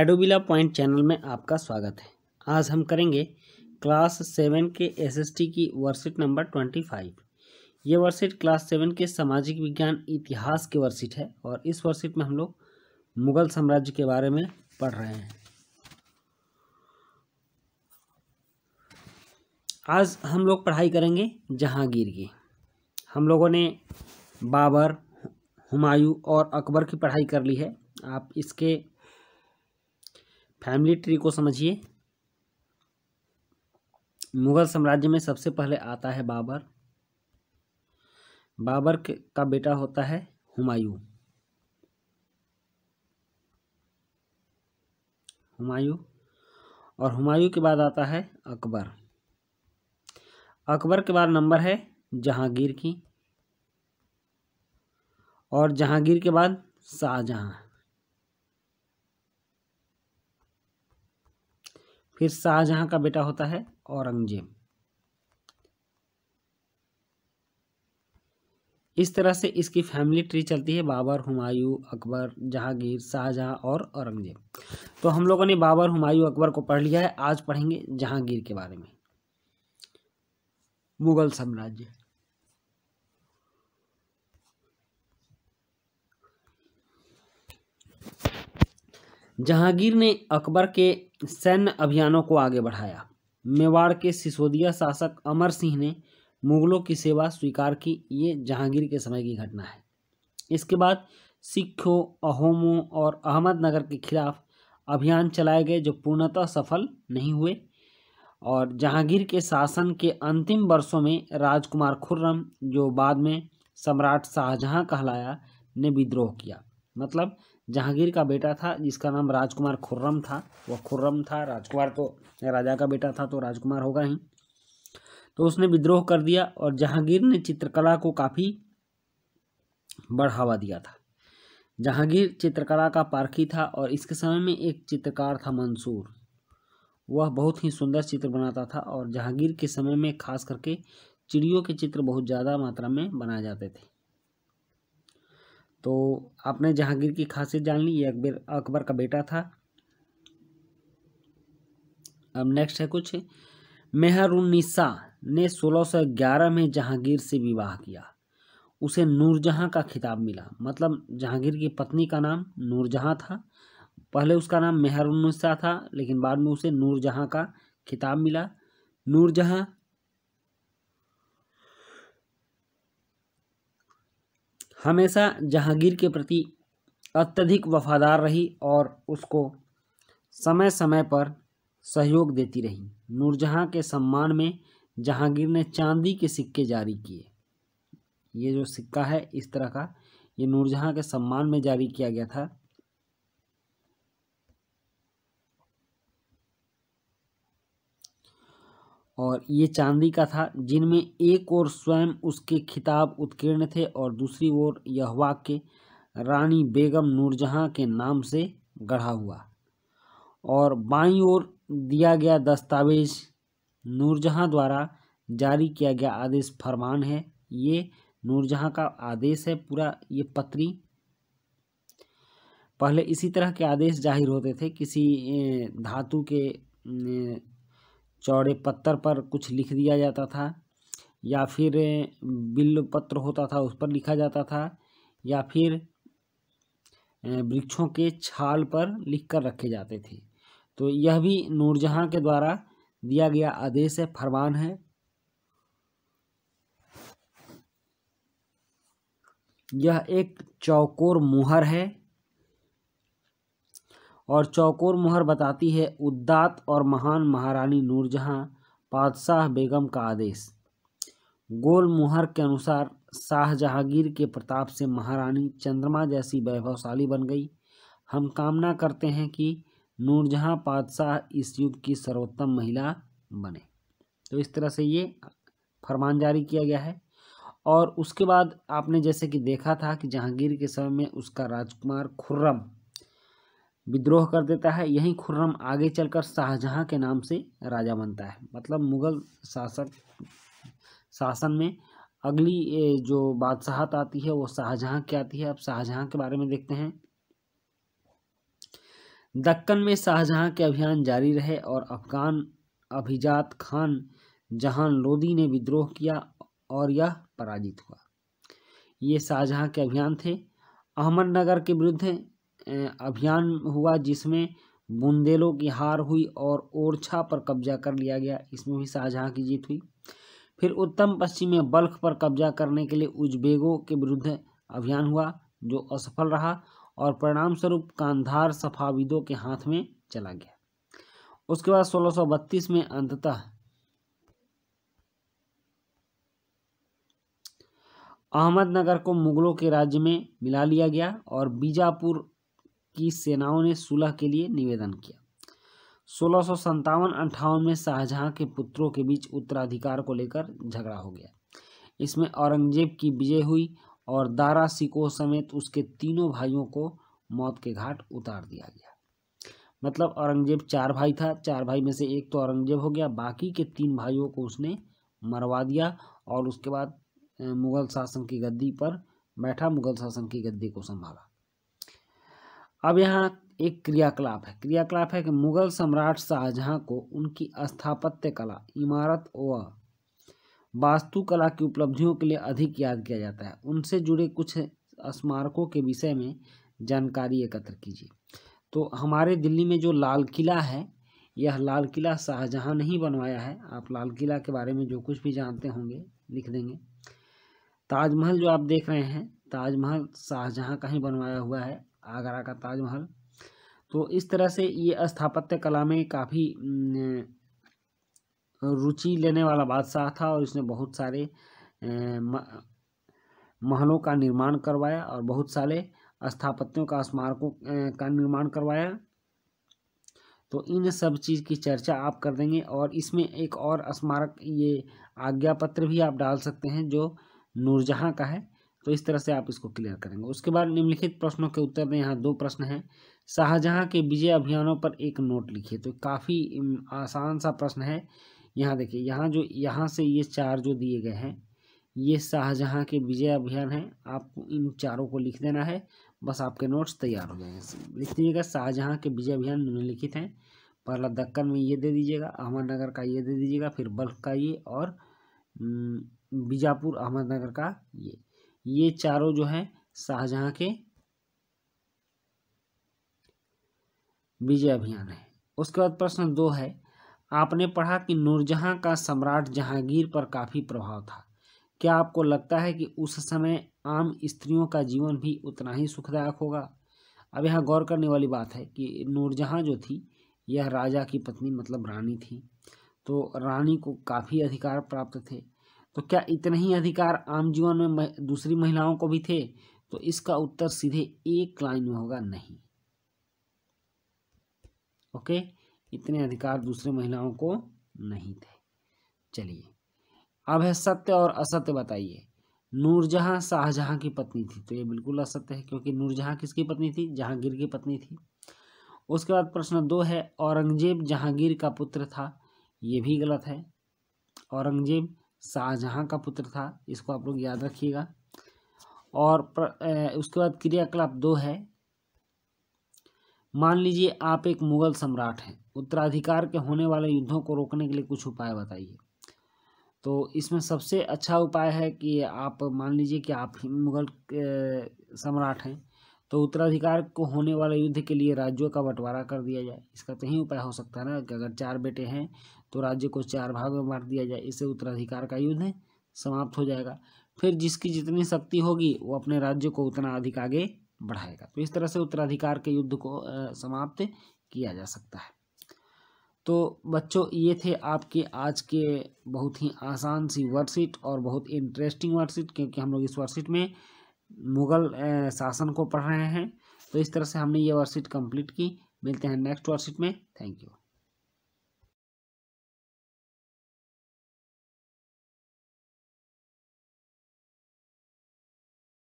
एडोबिला point channel में आपका स्वागत है आज हम करेंगे क्लास सेवन के एसएसटी की वर्कशीट नंबर ट्वेंटी फाइव ये वर्कशीट क्लास सेवन के सामाजिक विज्ञान इतिहास के वर्कशीट है और इस वर्कशीट में हम लोग मुगल साम्राज्य के बारे में पढ़ रहे हैं आज हम लोग पढ़ाई करेंगे जहांगीर की हम लोगों ने बाबर हुमायूं और अकबर की पढ़ाई कर ली है आप इसके फैमिली ट्री को समझिए मुगल साम्राज्य में सबसे पहले आता है बाबर बाबर का बेटा होता है हुमायूं हुमायूं और हुमायूं के बाद आता है अकबर अकबर के बाद नंबर है जहांगीर की और जहांगीर के बाद शाहजहाँ फिर शाहजहां का बेटा होता है औरंगजेब इस तरह से इसकी फैमिली ट्री चलती है बाबर हुमायूं अकबर जहांगीर शाहजहां और औरंगजेब तो हम लोगों ने बाबर हुमायूं अकबर को पढ़ लिया है आज पढ़ेंगे जहांगीर के बारे में मुगल साम्राज्य जहांगीर ने अकबर के सैन्य अभियानों को आगे बढ़ाया मेवाड़ के सिसोदिया शासक अमर सिंह ने मुगलों की सेवा स्वीकार की ये जहांगीर के समय की घटना है इसके बाद सिखों अहोमों और अहमदनगर के खिलाफ अभियान चलाए गए जो पूर्णतः सफल नहीं हुए और जहांगीर के शासन के अंतिम वर्षों में राजकुमार खुर्रम जो बाद में सम्राट शाहजहां कहलाया ने विद्रोह किया मतलब जहांगीर का बेटा था जिसका नाम राजकुमार खुर्रम था वह खुर्रम था राजकुमार तो राजा का बेटा था तो राजकुमार होगा ही तो उसने विद्रोह कर दिया और जहांगीर ने चित्रकला को काफ़ी बढ़ावा दिया था जहांगीर चित्रकला का पारखी था और इसके समय में एक चित्रकार था मंसूर वह बहुत ही सुंदर चित्र बनाता था और जहांगीर के समय में खास करके चिड़ियों के चित्र बहुत ज़्यादा मात्रा में बनाए जाते थे तो आपने जहांगीर की खासियत जान ली ये अकबर अकबर का बेटा था अब नेक्स्ट है कुछ मेहरुन्निसा ने 1611 में जहांगीर से विवाह किया उसे नूरजहाँ का खिताब मिला मतलब जहांगीर की पत्नी का नाम नूरजहाँ था पहले उसका नाम मेहरुन्निसा था लेकिन बाद में उसे नूरजहाँ का खिताब मिला नूरजहाँ हमेशा जहांगीर के प्रति अत्यधिक वफादार रही और उसको समय समय पर सहयोग देती रही नूरजहाँ के सम्मान में जहांगीर ने चांदी के सिक्के जारी किए ये जो सिक्का है इस तरह का ये नूरजहाँ के सम्मान में जारी किया गया था और ये चांदी का था जिनमें एक और स्वयं उसके खिताब उत्कीर्ण थे और दूसरी ओर यहवा के रानी बेगम नूरजहाँ के नाम से गढ़ा हुआ और बाई ओर दिया गया दस्तावेज नूरजहाँ द्वारा जारी किया गया आदेश फरमान है ये नूरजहाँ का आदेश है पूरा ये पत्री पहले इसी तरह के आदेश जाहिर होते थे किसी धातु के चौड़े पत्थर पर कुछ लिख दिया जाता था या फिर बिल पत्र होता था उस पर लिखा जाता था या फिर वृक्षों के छाल पर लिख कर रखे जाते थे तो यह भी नूरजहाँ के द्वारा दिया गया आदेश है फरमान है यह एक चौकोर मुहर है और चौकोर मुहर बताती है उद्दात और महान महारानी नूरजहाँ बादशाह बेगम का आदेश गोल मुहर के अनुसार शाहजहांगीर के प्रताप से महारानी चंद्रमा जैसी वैभवशाली बन गई हम कामना करते हैं कि नूरजहाँ पादशाह इस युग की सर्वोत्तम महिला बने तो इस तरह से ये फरमान जारी किया गया है और उसके बाद आपने जैसे कि देखा था कि जहांगीर के समय में उसका राजकुमार खुर्रम विद्रोह कर देता है यहीं खुर्रम आगे चलकर शाहजहाँ के नाम से राजा बनता है मतलब मुगल शासक शासन में अगली जो बादशाहत आती है वो शाहजहाँ की आती है अब शाहजहाँ के बारे में देखते हैं दक्कन में शाहजहाँ के अभियान जारी रहे और अफगान अभिजात खान जहान लोदी ने विद्रोह किया और यह पराजित हुआ ये शाहजहाँ के अभियान थे अहमदनगर के विरुद्ध अभियान हुआ जिसमें बुंदेलों की हार हुई और ओरछा पर कब्जा कर लिया गया इसमें भी शाहजहाँ की जीत हुई फिर उत्तम पश्चिम में बल्ख पर कब्जा करने के लिए उज्बेगों के विरुद्ध अभियान हुआ जो असफल रहा और परिणाम स्वरूप कांधार सफाविदों के हाथ में चला गया उसके बाद 1632 में अंततः अहमदनगर को मुगलों के राज्य में मिला लिया गया और बीजापुर की सेनाओं ने सुलह के लिए निवेदन किया सोलह सौ संतावन अंठावन में शाहजहाँ के पुत्रों के बीच उत्तराधिकार को लेकर झगड़ा हो गया इसमें औरंगजेब की विजय हुई और दारा सिको समेत उसके तीनों भाइयों को मौत के घाट उतार दिया गया मतलब औरंगजेब चार भाई था चार भाई में से एक तो औरंगजेब हो गया बाकी के तीन भाइयों को उसने मरवा दिया और उसके बाद मुगल शासन की गद्दी पर बैठा मुगल शासन की गद्दी को संभाला अब यहाँ एक क्रियाकलाप है क्रियाकलाप है कि मुगल सम्राट शाहजहाँ को उनकी स्थापत्य कला इमारत व वास्तुकला की उपलब्धियों के लिए अधिक याद किया जाता है उनसे जुड़े कुछ स्मारकों के विषय में जानकारी एकत्र कीजिए तो हमारे दिल्ली में जो लाल किला है यह लाल किला शाहजहाँ ने ही बनवाया है आप लाल किला के बारे में जो कुछ भी जानते होंगे लिख देंगे ताजमहल जो आप देख रहे हैं ताजमहल शाहजहाँ का ही बनवाया हुआ है आगरा का ताजमहल तो इस तरह से ये स्थापत्य कला में काफ़ी रुचि लेने वाला बादशाह था और इसने बहुत सारे महलों का निर्माण करवाया और बहुत सारे स्थापत्यों का स्मारकों का निर्माण करवाया तो इन सब चीज़ की चर्चा आप कर देंगे और इसमें एक और स्मारक ये आज्ञा पत्र भी आप डाल सकते हैं जो नूरजहाँ का है तो इस तरह से आप इसको क्लियर करेंगे उसके बाद निम्नलिखित प्रश्नों के उत्तर में यहाँ दो प्रश्न हैं शाहजहाँ के विजय अभियानों पर एक नोट लिखिए तो काफ़ी आसान सा प्रश्न है यहाँ देखिए यहाँ जो यहाँ से ये चार जो दिए गए हैं ये शाहजहाँ के विजय अभियान हैं आपको इन चारों को लिख देना है बस आपके नोट्स तैयार हो जाएंगे लिख दीजिएगा शाहजहाँ के विजय अभियान निम्नलिखित हैं पहला दक्कन में ये दे दीजिएगा अहमदनगर का ये दे दीजिएगा फिर बल्ख का ये और बीजापुर अहमदनगर का ये ये चारों जो है शाहजहाँ के विजय अभियान है उसके बाद प्रश्न दो है आपने पढ़ा कि नूरजहाँ का सम्राट जहांगीर पर काफ़ी प्रभाव था क्या आपको लगता है कि उस समय आम स्त्रियों का जीवन भी उतना ही सुखदायक होगा अब यहाँ गौर करने वाली बात है कि नूरजहाँ जो थी यह राजा की पत्नी मतलब रानी थी तो रानी को काफ़ी अधिकार प्राप्त थे तो क्या इतने ही अधिकार आम जीवन में दूसरी महिलाओं को भी थे तो इसका उत्तर सीधे एक लाइन में होगा नहीं ओके इतने अधिकार दूसरी महिलाओं को नहीं थे चलिए अब है सत्य और असत्य बताइए नूरजहाँ शाहजहाँ की पत्नी थी तो ये बिल्कुल असत्य है क्योंकि नूरजहाँ किसकी पत्नी थी जहांगीर की पत्नी थी उसके बाद प्रश्न दो है औरंगजेब जहांगीर का पुत्र था ये भी गलत है औरंगजेब शाहजहाँ का पुत्र था इसको आप लोग याद रखिएगा और प्र, ए, उसके बाद क्रियाकलाप दो है मान लीजिए आप एक मुगल सम्राट हैं उत्तराधिकार के होने वाले युद्धों को रोकने के लिए कुछ उपाय बताइए तो इसमें सबसे अच्छा उपाय है कि आप मान लीजिए कि आप मुगल सम्राट हैं तो उत्तराधिकार को होने वाले युद्ध के लिए राज्यों का बंटवारा कर दिया जाए इसका तो ही उपाय हो सकता है ना कि अगर चार बेटे हैं तो राज्य को चार भाग में बांट दिया जाए इससे उत्तराधिकार का युद्ध समाप्त हो जाएगा फिर जिसकी जितनी शक्ति होगी वो अपने राज्य को उतना अधिक आगे बढ़ाएगा तो इस तरह से उत्तराधिकार के युद्ध को समाप्त किया जा सकता है तो बच्चों ये थे आपके आज के बहुत ही आसान सी वर्कशीट और बहुत इंटरेस्टिंग वर्कशीट क्योंकि हम लोग इस वर्कशीट में मुग़ल शासन को पढ़ रहे हैं तो इस तरह से हमने ये वर्कशीट कंप्लीट की मिलते हैं नेक्स्ट वर्कशीट में थैंक यू